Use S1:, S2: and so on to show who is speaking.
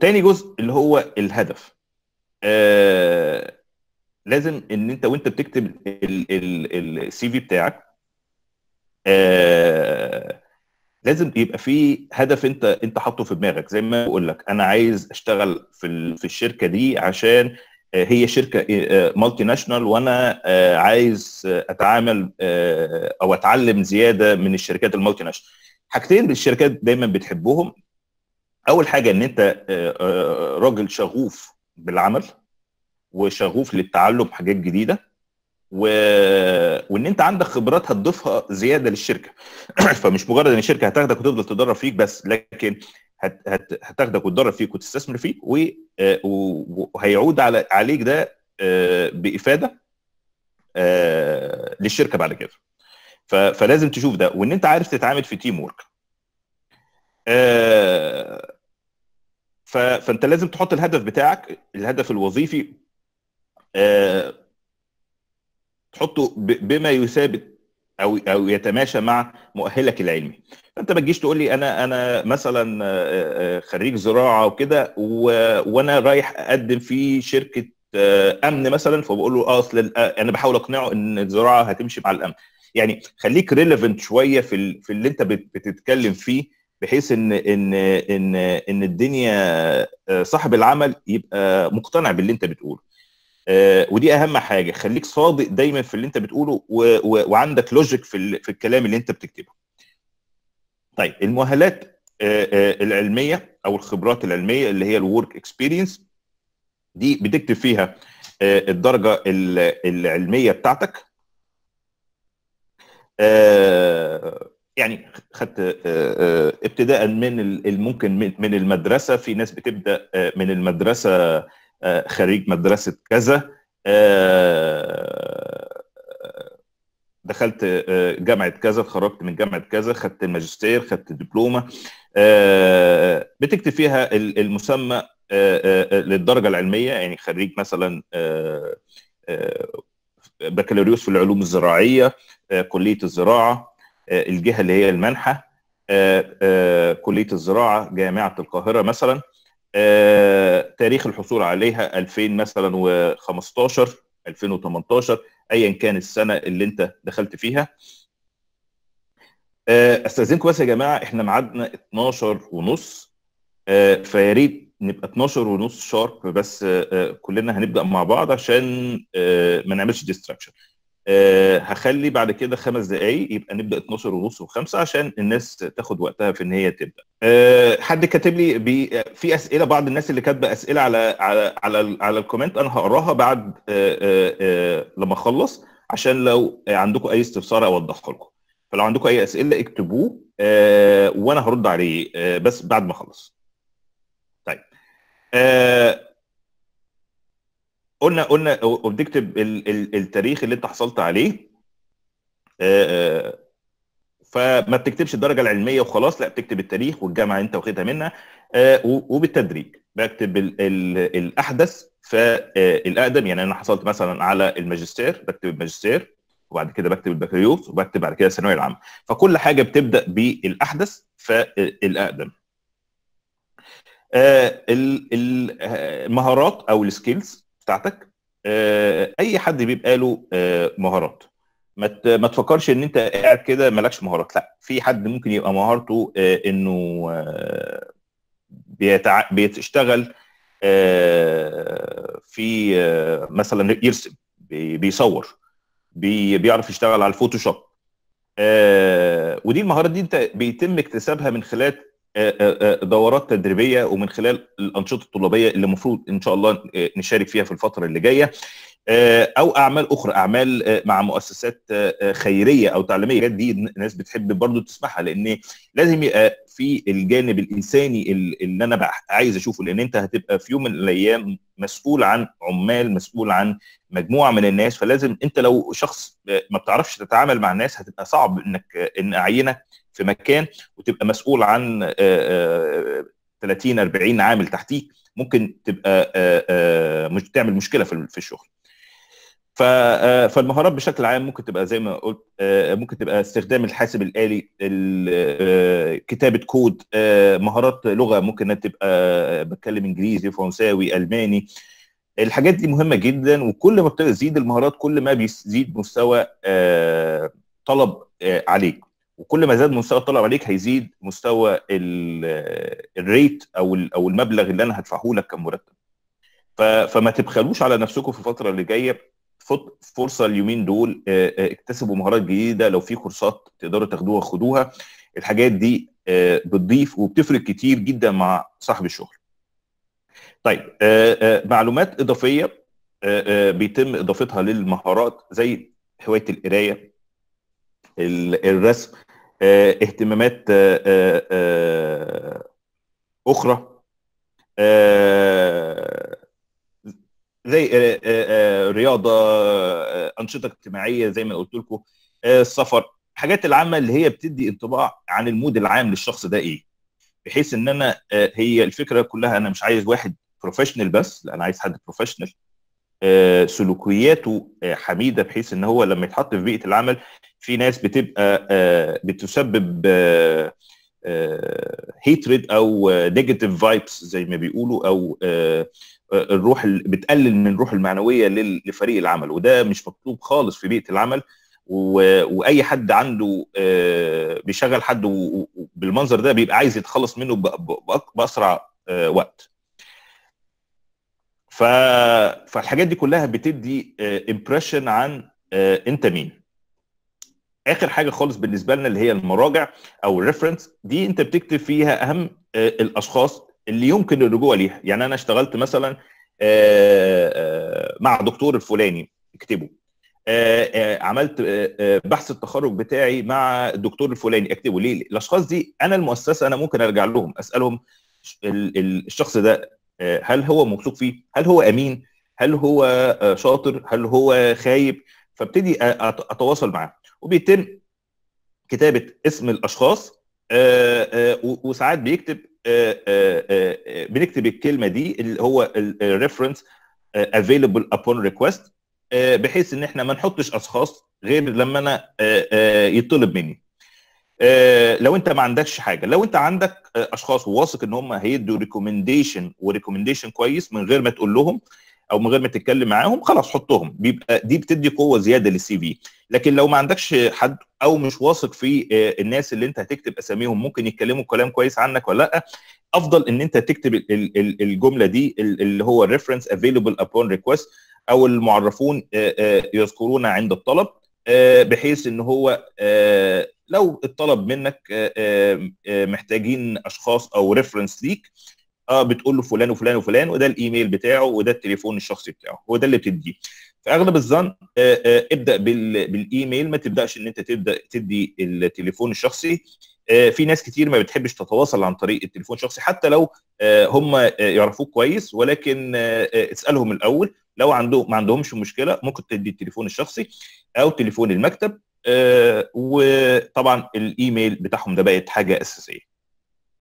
S1: تاني جزء اللي هو الهدف آه لازم ان انت وانت بتكتب السي في بتاعك آه لازم يبقى في هدف انت انت حاطه في دماغك زي ما بقول لك انا عايز اشتغل في في الشركه دي عشان آه، هي شركه مالتي آه، ناشونال وانا آه، عايز اتعامل او اتعلم زياده من الشركات المالتي ناشونال حاجتين الشركات دايما بتحبهم اول حاجه ان انت آه، آه، راجل شغوف بالعمل وشغوف للتعلم حاجات جديده و... وان انت عندك خبرات هتضيفها زياده للشركه فمش مجرد ان الشركه هتاخدك وتفضل تدرب فيك بس لكن هت... هت... هتاخدك وتدرب فيك وتستثمر فيك و... آه، وهيعود على... عليك ده بافاده للشركه بعد كده ف... فلازم تشوف ده وان انت عارف تتعامل في تيم وورك ف... فانت لازم تحط الهدف بتاعك الهدف الوظيفي آه... تحطه ب... بما يثابت او او يتماشى مع مؤهلك العلمي فانت ما تجيش تقول لي انا انا مثلا آه، آه، خريج زراعه وكده و... وانا رايح اقدم في شركه آه، امن مثلا فبقول له اصل انا بحاول اقنعه ان الزراعه هتمشي مع الامن يعني خليك ريليفنت شويه في في اللي انت بتتكلم فيه بحيث ان ان ان ان الدنيا آه، صاحب العمل يبقى مقتنع باللي انت بتقوله آه، ودي اهم حاجه خليك صادق دايما في اللي انت بتقوله وعندك لوجيك في في الكلام اللي انت بتكتبه طيب المؤهلات آه، العلميه او الخبرات العلميه اللي هي الورك اكسبيرينس دي بتكتب فيها الدرجه العلميه بتاعتك يعني خدت آه، آه، ابتداء من الممكن من المدرسه في ناس بتبدا آه، من المدرسه خريج مدرسه كذا دخلت جامعه كذا اتخرجت من جامعه كذا خدت الماجستير خدت دبلومه بتكتب فيها المسمى للدرجه العلميه يعني خريج مثلا بكالوريوس في العلوم الزراعيه كليه الزراعه آه، الجهه اللي هي المنحه آه، آه، كليه الزراعه جامعه القاهره مثلا تاريخ الحصول عليها 2000 مثلا و15 2018 ايا كان السنه اللي انت دخلت فيها استاذنكم بس يا جماعه احنا ميعادنا 12 ونص فيا ريت نبقى 12 ونص شارب بس كلنا هنبدا مع بعض عشان ما نعملش ديستراكشن أه هخلي بعد كده خمس دقائق يبقى نبدا 12 ونص وخمسه عشان الناس تاخد وقتها في ان هي تبدا. أه حد كاتب لي في اسئله بعض الناس اللي كاتبه اسئله على على على, على الكومنت انا هقراها بعد آه،, آه،, أه لما اخلص عشان لو عندكم اي استفسار اوضحه لكم. فلو عندكم اي اسئله اكتبوه آه، وانا هرد عليه بس بعد ما اخلص. طيب. قلنا قلنا اوبجكتيف التاريخ اللي انت حصلت عليه آه، آه، فما بتكتبش الدرجه العلميه وخلاص لا بتكتب التاريخ والجامعه انت واخدها منها آه، وبالتدريج بكتب الاحدث فالاقدم يعني انا حصلت مثلا على الماجستير بكتب الماجستير وبعد كده بكتب البكالوريوس وبكتب بعد كده الثانويه العامه فكل حاجه بتبدا بالاحدث فالاقدم المهارات او السكيلز بتاعتك آه، اي حد بيبقى له آه، مهارات ما ما تفكرش ان انت قاعد كده مالكش مهارات لا في حد ممكن يبقى مهارته آه، انه بيتع... بيشتغل في مثلا يرسم بيصور بيعرف يشتغل على الفوتوشوب ودي المهارات دي انت بيتم اكتسابها من خلال آه، آه، آه، دورات تدريبيه ومن خلال الانشطه الطلابيه اللي المفروض ان شاء الله نشارك فيها في الفتره اللي جايه او اعمال اخرى اعمال مع مؤسسات خيريه او تعليميه دي ناس بتحب برضو تسمعها لان لازم يبقى في الجانب الانساني اللي انا بقى عايز اشوفه لان انت هتبقى في يوم من الايام مسؤول عن عمال مسؤول عن مجموعه من الناس فلازم انت لو شخص ما بتعرفش تتعامل مع الناس هتبقى صعب انك ان اعينك في مكان وتبقى مسؤول عن 30 آه، 40 آه، عامل تحتيك ممكن تبقى آه، مش تعمل مشكله في الشغل فالمهارات بشكل عام ممكن تبقى زي ما قلت ممكن تبقى استخدام الحاسب الالي كتابه كود مهارات لغه ممكن تبقى بتكلم انجليزي فرنساوي الماني الحاجات دي مهمه جدا وكل ما بتزيد المهارات كل ما بيزيد مستوى طلب عليك وكل ما زاد مستوى الطلب عليك هيزيد مستوى الريت او او المبلغ اللي انا هدفعه لك كمرتب فما تبخلوش على نفسكم في الفتره اللي جايه فرصه اليومين دول اكتسبوا مهارات جديده لو في كورسات تقدروا تاخدوها خدوها الحاجات دي بتضيف وبتفرق كتير جدا مع صاحب الشغل طيب معلومات اضافيه بيتم اضافتها للمهارات زي هوايه القرايه الرسم اهتمامات اخرى زي رياضه انشطه اجتماعيه زي ما قلت لكم آه، السفر الحاجات العامه اللي هي بتدي انطباع عن المود العام للشخص ده ايه بحيث ان انا آه، هي الفكره كلها انا مش عايز واحد بروفيشنال بس لا انا عايز حد بروفيشنال آه، سلوكياته آه، حميده بحيث ان هو لما يتحط في بيئه العمل في ناس بتبقى آه، بتسبب هيتريد او نيجاتيف فايبس زي ما بيقولوا او الروح بتقلل من الروح المعنويه لفريق العمل وده مش مطلوب خالص في بيئه العمل واي حد عنده بيشغل حد بالمنظر ده بيبقى عايز يتخلص منه باسرع وقت ف... فالحاجات دي كلها بتدي امبريشن آه، عن آه، انت مين اخر حاجه خالص بالنسبه لنا اللي هي المراجع او الريفرنس دي انت بتكتب فيها اهم آه، الاشخاص اللي يمكن الرجوع ليها يعني انا اشتغلت مثلا مع دكتور الفلاني اكتبه عملت بحث التخرج بتاعي مع الدكتور الفلاني اكتبه ليه الاشخاص دي انا المؤسسه انا ممكن ارجع لهم اسالهم الشخص ده هل هو موثوق فيه هل هو امين هل هو آه، شاطر هل هو خايب فابتدي اتواصل معاه وبيتم كتابه اسم الاشخاص آه، آه، وساعات بيكتب بنكتب الكلمه دي اللي هو الريفرنس افيلبل ابون ريكوست بحيث ان احنا ما نحطش اشخاص غير لما انا يطلب مني آه، لو انت ما عندكش حاجه لو انت عندك آه، اشخاص واثق ان هم هيدوا ريكومنديشن وريكومنديشن كويس من غير ما تقول لهم او من غير ما تتكلم معاهم خلاص حطهم بيبقى دي بتدي قوه زياده للسي في لكن لو ما عندكش حد او مش واثق في آه، الناس اللي انت هتكتب اساميهم ممكن يتكلموا كلام كويس عنك ولا لا افضل ان انت تكتب الجمله دي اللي هو الريفرنس افيلبل ابون ريكوست او المعرفون يذكرون عند الطلب بحيث ان هو لو اتطلب منك آه، آه، آه، محتاجين اشخاص او ريفرنس ليك اه بتقول له فلان وفلان وفلان وده الايميل بتاعه وده التليفون الشخصي بتاعه هو ده اللي بتديه في اغلب الظن ابدا بالايميل ما تبداش ان انت تبدا تدي التليفون الشخصي في ناس كتير ما بتحبش تتواصل عن طريق التليفون الشخصي حتى لو هم يعرفوك كويس ولكن اسالهم الاول لو عندهم ما عندهمش مشكله ممكن تدي التليفون الشخصي او تليفون المكتب آه، وطبعا الايميل بتاعهم ده بقت حاجه اساسيه